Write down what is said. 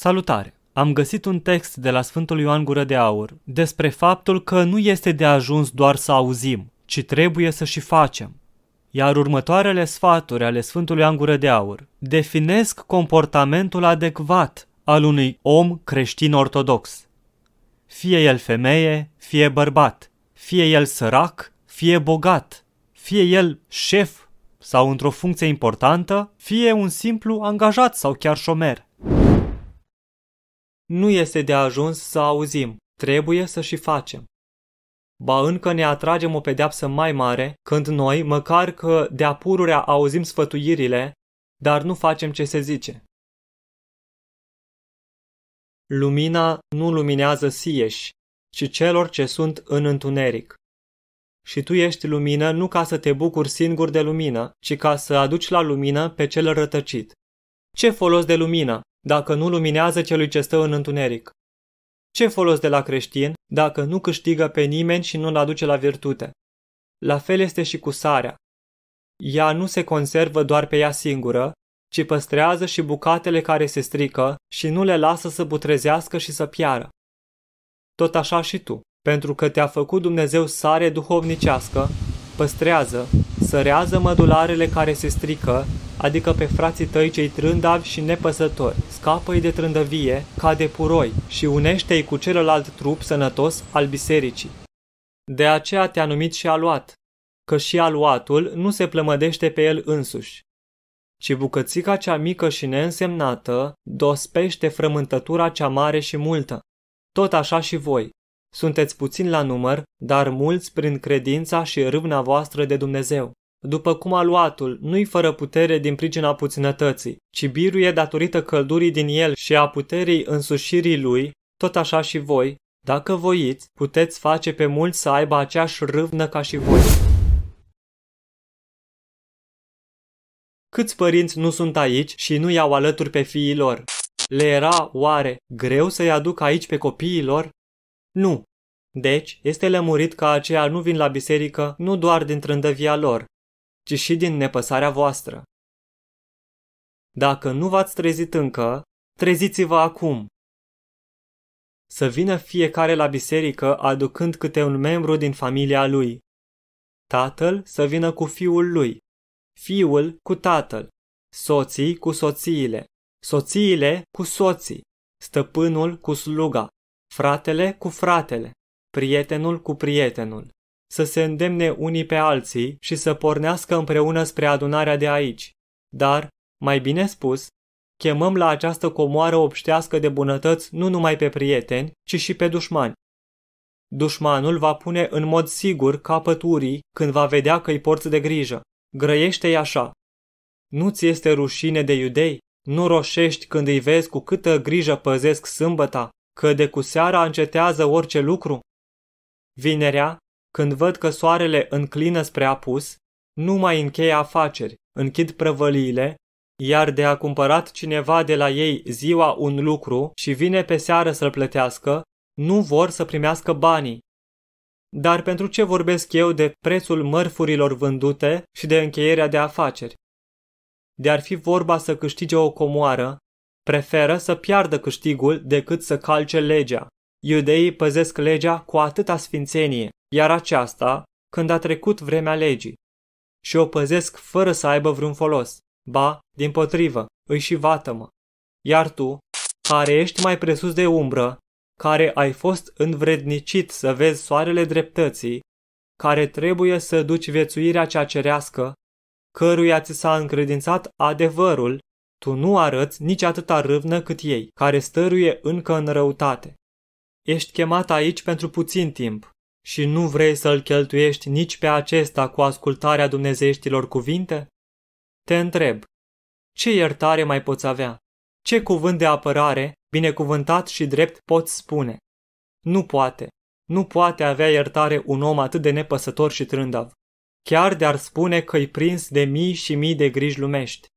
Salutare! Am găsit un text de la Sfântul Ioan Gură de Aur despre faptul că nu este de ajuns doar să auzim, ci trebuie să și facem. Iar următoarele sfaturi ale Sfântului Ioan Gură de Aur definesc comportamentul adecvat al unui om creștin ortodox. Fie el femeie, fie bărbat, fie el sărac, fie bogat, fie el șef sau într-o funcție importantă, fie un simplu angajat sau chiar șomer nu este de ajuns să auzim, trebuie să și facem. Ba încă ne atragem o pedeapsă mai mare când noi, măcar că de-a pururea auzim sfătuirile, dar nu facem ce se zice. Lumina nu luminează sieși, ci celor ce sunt în întuneric. Și tu ești lumină nu ca să te bucuri singur de lumină, ci ca să aduci la lumină pe cel rătăcit. Ce folos de lumină? dacă nu luminează celui ce stă în întuneric? Ce folos de la creștin dacă nu câștigă pe nimeni și nu-l aduce la virtute? La fel este și cu sarea. Ea nu se conservă doar pe ea singură, ci păstrează și bucatele care se strică și nu le lasă să butrezească și să piară. Tot așa și tu, pentru că te-a făcut Dumnezeu sare duhovnicească, păstrează, sărează mădularele care se strică, adică pe frații tăi cei trândavi și nepăsători, scapă-i de trândăvie ca de puroi și unește-i cu celălalt trup sănătos al bisericii. De aceea te-a numit și aluat, că și aluatul nu se plămădește pe el însuși, ci bucățica cea mică și neînsemnată dospește frământătura cea mare și multă. Tot așa și voi. Sunteți puțin la număr, dar mulți prin credința și râvna voastră de Dumnezeu după cum aluatul nu-i fără putere din pricina puținătății, ci biruie datorită căldurii din el și a puterii însușirii lui, tot așa și voi, dacă voiți, puteți face pe mulți să aibă aceeași râvnă ca și voi. Câți părinți nu sunt aici și nu iau alături pe fiii lor? Le era, oare, greu să-i aduc aici pe copiii lor? Nu. Deci, este lămurit că aceia nu vin la biserică nu doar din trândăvia lor, ci și din nepăsarea voastră. Dacă nu v-ați trezit încă, treziți-vă acum! Să vină fiecare la biserică aducând câte un membru din familia lui. Tatăl să vină cu fiul lui, fiul cu tatăl, soții cu soțiile, soțiile cu soții, stăpânul cu sluga, fratele cu fratele, prietenul cu prietenul să se îndemne unii pe alții și să pornească împreună spre adunarea de aici. Dar, mai bine spus, chemăm la această comoară obștească de bunătăți nu numai pe prieteni, ci și pe dușmani. Dușmanul va pune în mod sigur capăt urii când va vedea că îi porți de grijă. Grăiește-i așa. Nu ți este rușine de iudei? Nu roșești când îi vezi cu câtă grijă păzesc sâmbăta, că de cu seara încetează orice lucru? Vinerea, când văd că soarele înclină spre apus, nu mai încheie afaceri, închid prăvăliile, iar de a cumpărat cineva de la ei ziua un lucru și vine pe seară să-l plătească, nu vor să primească banii. Dar pentru ce vorbesc eu de prețul mărfurilor vândute și de încheierea de afaceri? De ar fi vorba să câștige o comoară, preferă să piardă câștigul decât să calce legea. Iudeii păzesc legea cu atâta sfințenie, iar aceasta când a trecut vremea legii. Și o păzesc fără să aibă vreun folos, ba, din potrivă, îi și vatămă. Iar tu, care ești mai presus de umbră, care ai fost învrednicit să vezi soarele dreptății, care trebuie să duci viețuirea cea cerească, căruia ți s-a încredințat adevărul, tu nu arăți nici atâta râvnă cât ei, care stăruie încă în răutate. Ești chemat aici pentru puțin timp și nu vrei să-l cheltuiești nici pe acesta cu ascultarea dumnezeieștilor cuvinte? Te întreb, ce iertare mai poți avea? Ce cuvânt de apărare, binecuvântat și drept, poți spune? Nu poate. Nu poate avea iertare un om atât de nepăsător și trândav. Chiar de-ar spune că-i prins de mii și mii de griji lumești.